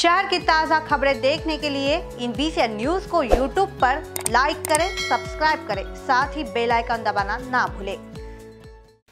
शहर की ताज़ा खबरें देखने के लिए इन बीसी न्यूज को यूट्यूब पर लाइक करें सब्सक्राइब करें साथ ही बेल आइकन दबाना ना भूलें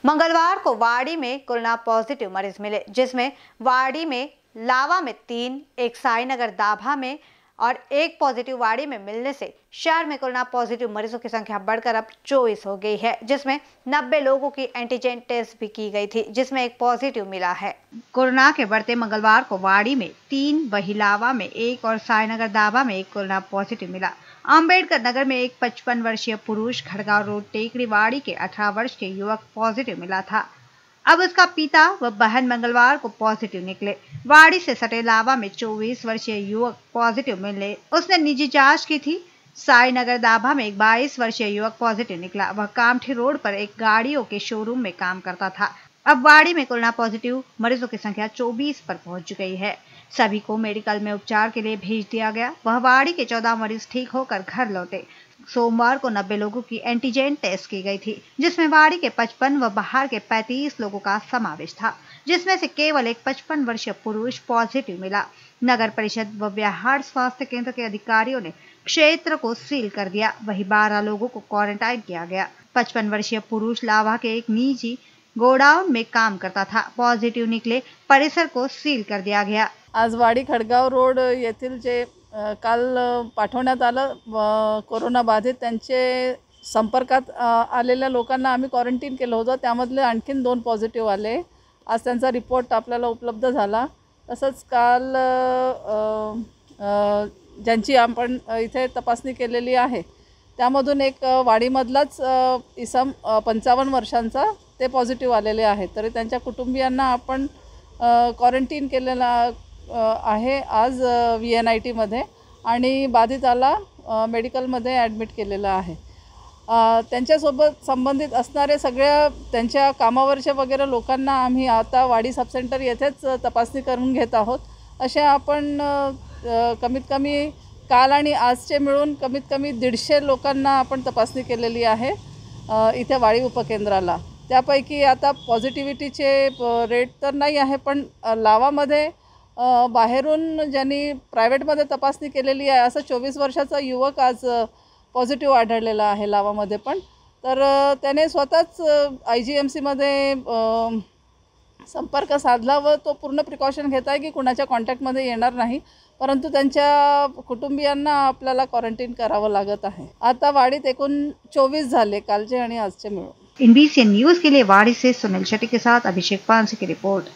मंगलवार को वाड़ी में कोरोना पॉजिटिव मरीज मिले जिसमें वाड़ी में लावा में तीन एक साईनगर दाभा में और एक पॉजिटिव वाड़ी में मिलने से शहर में कोरोना पॉजिटिव मरीजों की संख्या बढ़कर अब चौबीस हो गई है जिसमें 90 लोगों की एंटीजन टेस्ट भी की गई थी जिसमें एक पॉजिटिव मिला है कोरोना के बढ़ते मंगलवार को वाड़ी में तीन बहिलावा में एक और सायनगर दावा में एक कोरोना पॉजिटिव मिला अम्बेडकर नगर में एक पचपन वर्षीय पुरुष खड़गांव रोड टेकड़ी वाड़ी के अठारह वर्ष के युवक पॉजिटिव मिला था अब उसका पिता व बहन मंगलवार को पॉजिटिव निकले वाड़ी से सटे लावा में 24 वर्षीय युवक पॉजिटिव मिले उसने निजी जांच की थी साई नगर दाभा में एक बाईस वर्षीय युवक पॉजिटिव निकला वह कामठी रोड पर एक गाड़ियों के शोरूम में काम करता था अब वाड़ी में कोरोना पॉजिटिव मरीजों की संख्या 24 पर पहुंच गई है सभी को मेडिकल में उपचार के लिए भेज दिया गया वह वाड़ी के 14 मरीज ठीक होकर घर लौटे सोमवार को 90 लोगों की एंटीजेन टेस्ट की गई थी जिसमें बाड़ी के 55 व बाहर के 35 लोगों का समावेश था जिसमें से केवल एक 55 वर्षीय पुरुष पॉजिटिव मिला नगर परिषद व बिहार स्वास्थ्य केंद्र के अधिकारियों ने क्षेत्र को सील कर दिया वही बारह लोगों को क्वारंटाइन किया गया पचपन वर्षीय पुरुष लावा के एक निजी गोडाउन में काम करता था पॉजिटिव निकले परिसर को सील कर दिया गया आज वाडी खडगाव रोड येथील जे काल पाठवण्यात आलं कोरोना बाधित त्यांचे संपर्कात आलेल्या लोकांना आम्ही क्वारंटीन केलं होतं त्यामधले आणखीन दोन पॉझिटिव्ह आले आज त्यांचा रिपोर्ट आपल्याला उपलब्ध झाला तसंच काल ज्यांची आपण इथे तपासणी केलेली आहे त्यामधून एक वाडीमधलाच इसम पंचावन्न वर्षांचा ते पॉझिटिव्ह आलेले आहेत तरी त्यांच्या कुटुंबियांना आपण क्वारंटीन केलेला आहे आज व्ही एन आय टीमध्ये आणि बाधिताला मेडिकलमध्ये ॲडमिट केलेलं आहे त्यांच्यासोबत संबंधित असणारे सगळ्या त्यांच्या कामावरच्या वगैरे लोकांना आम्ही आता वाडी सबसेंटर येथेच तपासणी करून घेत आहोत अशा आपण कमीत कमी काल आणि आजचे मिळून कमीत कमी दीडशे लोकांना आपण तपासणी केलेली आहे इथे वाडी उपकेंद्राला त्यापैकी आता पॉझिटिव्हिटीचे रेट तर नाही आहे पण लावामध्ये बाहेरून ज्यांनी प्रायव्हेटमध्ये तपासणी केलेली आहे असं चोवीस वर्षाचा युवक आज पॉझिटिव्ह आढळलेला आहे लावामध्ये पण तर त्याने स्वतःच आय जी एम सीमध्ये संपर्क साधला व तो पूर्ण प्रिकॉशन घेत आहे की कुणाच्या कॉन्टॅक्टमध्ये येणार नाही परंतु त्यांच्या कुटुंबियांना आपल्याला क्वारंटीन करावं लागत आहे आता वाडीत एकूण चोवीस झाले कालचे आणि आजचे मिळून एनबीसी न्यूज के लिए वाड़ी से सुनील शेट्टी के साथ अभिषेक पानसे की रिपोर्ट